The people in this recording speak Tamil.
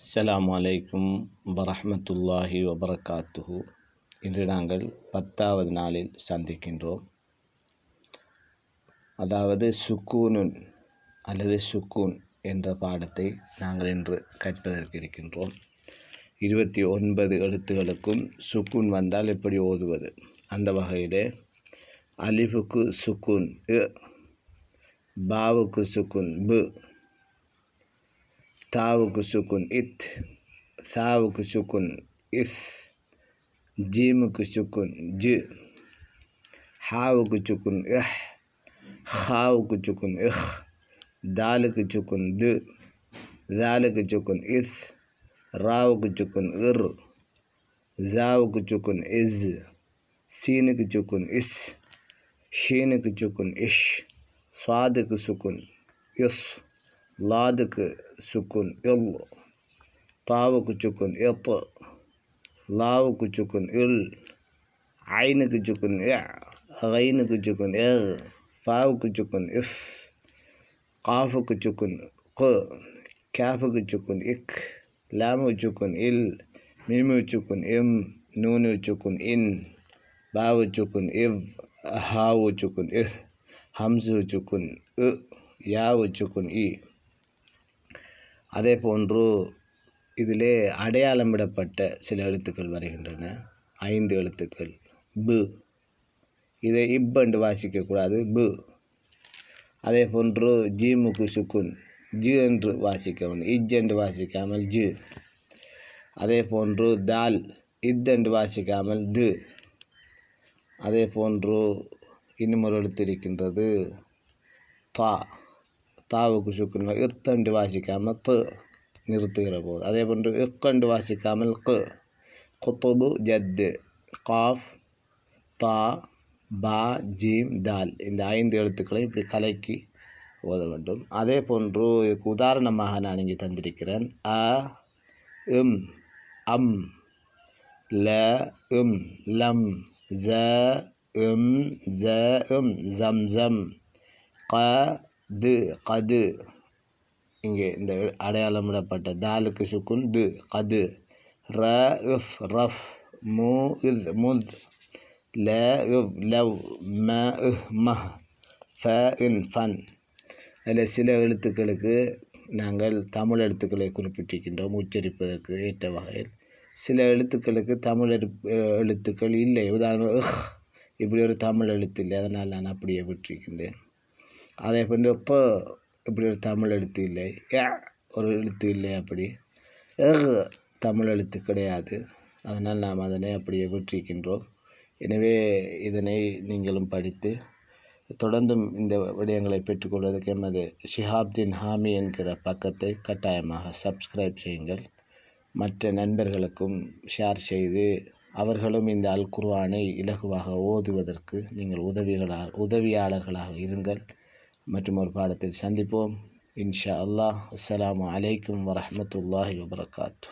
அஸ்லாம் வலைக்கும் வரமத்துல்லாஹி வபரகாத்துஹு இன்று நாங்கள் பத்தாவது நாளில் சந்திக்கின்றோம் அதாவது சுக்கூனுன் அல்லது சுக்கூன் என்ற பாடத்தை நாங்கள் இன்று கற்பதற்கு இருக்கின்றோம் இருபத்தி ஒன்பது எழுத்துகளுக்கும் சுக்கூன் வந்தால் எப்படி ஓதுவது அந்த வகையிலே அலிஃபுக்கு சுக்கூன் பாவுக்கு சுக்குன் பு ثاء سكون إت ثاء سكون إث جيم سكون ج حاء سكون إح خاء سكون إخ دال سكون د ذال سكون إث راو سكون إر زاو سكون إز سين سكون إس شين سكون إش صاد سكون إص لادك سكون إل طابك سكون إط لاوك سكون إل عينك سكون إع غينك سكون إغ فاوك سكون إف قافك سكون ق كافك سكون إك لامو سكون إل ميمو سكون إم نونو سكون إن باو سكون إف هاو سكون إه همزو سكون إ ياو سكون إي அதே போன்று இதிலே அடையாளமிடப்பட்ட சில எழுத்துக்கள் வருகின்றன ஐந்து எழுத்துக்கள் பு இதை இப் என்று வாசிக்கக்கூடாது பு அதே போன்று ஜிமுக்கு சுக்குன் ஜி என்று வாசிக்க வேண்டும் இஜ் என்று வாசிக்காமல் ஜி அதே போன்று தால் இத் என்று வாசிக்காமல் து அதே போன்று இன்னும் ஒரு எழுத்து இருக்கின்றது தா தாவுக்கு சுக்குன்னா இர்த்தண்டு வாசிக்காமல் த நிறுத்துகிற போது அதே போன்று இக்கண்டு வாசிக்காமல் கு குத்துபு ஜத்து காஃப் தா பா ஜீம் டால் இந்த ஐந்து எழுத்துக்களை இப்படி கலைக்கு ஓத வேண்டும் அதே போன்று இதுக்கு உதாரணமாக நான் இங்கே தந்திருக்கிறேன் அ இம் அம் ல இம் லம் ஜ இம் ஜ இம் ஜம் ஜம் க து கது இங்கே இந்த அடையாளமிடப்பட்ட தாலுக்கு சுக்குன் து கது ர இஃப் ரஃப் மு இத் முத் ல இவ் லவ் ம இஹ் மஹ் ஃப இன் ஃபன் அதில் சில எழுத்துக்களுக்கு நாங்கள் தமிழ் எழுத்துக்களை குறிப்பிட்டிருக்கின்றோம் உச்சரிப்பதற்கு ஏற்ற வகையில் சில எழுத்துக்களுக்கு தமிழ் எழுத்துக்கள் இல்லை உதாரணம் இப்படி ஒரு தமிழ் எழுத்து இல்லை அதனால் நான் அப்படியே விட்டிருக்கின்றேன் அதை இப்போ இப்படி ஒரு தமிழ் எழுத்து இல்லை ஏ ஒரு எழுத்து இல்லை அப்படி ஏக தமிழ் எழுத்து கிடையாது அதனால் நாம் அதனை அப்படியே விற்றிருக்கின்றோம் எனவே இதனை நீங்களும் படித்து தொடர்ந்தும் இந்த விடயங்களை பெற்றுக்கொள்வதற்கு எமது ஷிஹாப்தீன் ஹாமி என்கிற பக்கத்தை கட்டாயமாக சப்ஸ்கிரைப் செய்யுங்கள் மற்ற நண்பர்களுக்கும் ஷேர் செய்து அவர்களும் இந்த அல் குர்வானை இலகுவாக ஓதுவதற்கு நீங்கள் உதவிகளாக உதவியாளர்களாக இருங்கள் மற்றும் ஒரு பாடத்தில் சந்திப்போம் இன்ஷா அல்லாஹ் அஸ்லாம் வலைக்கம் வரமத்துல்லாஹி வபரகாத்து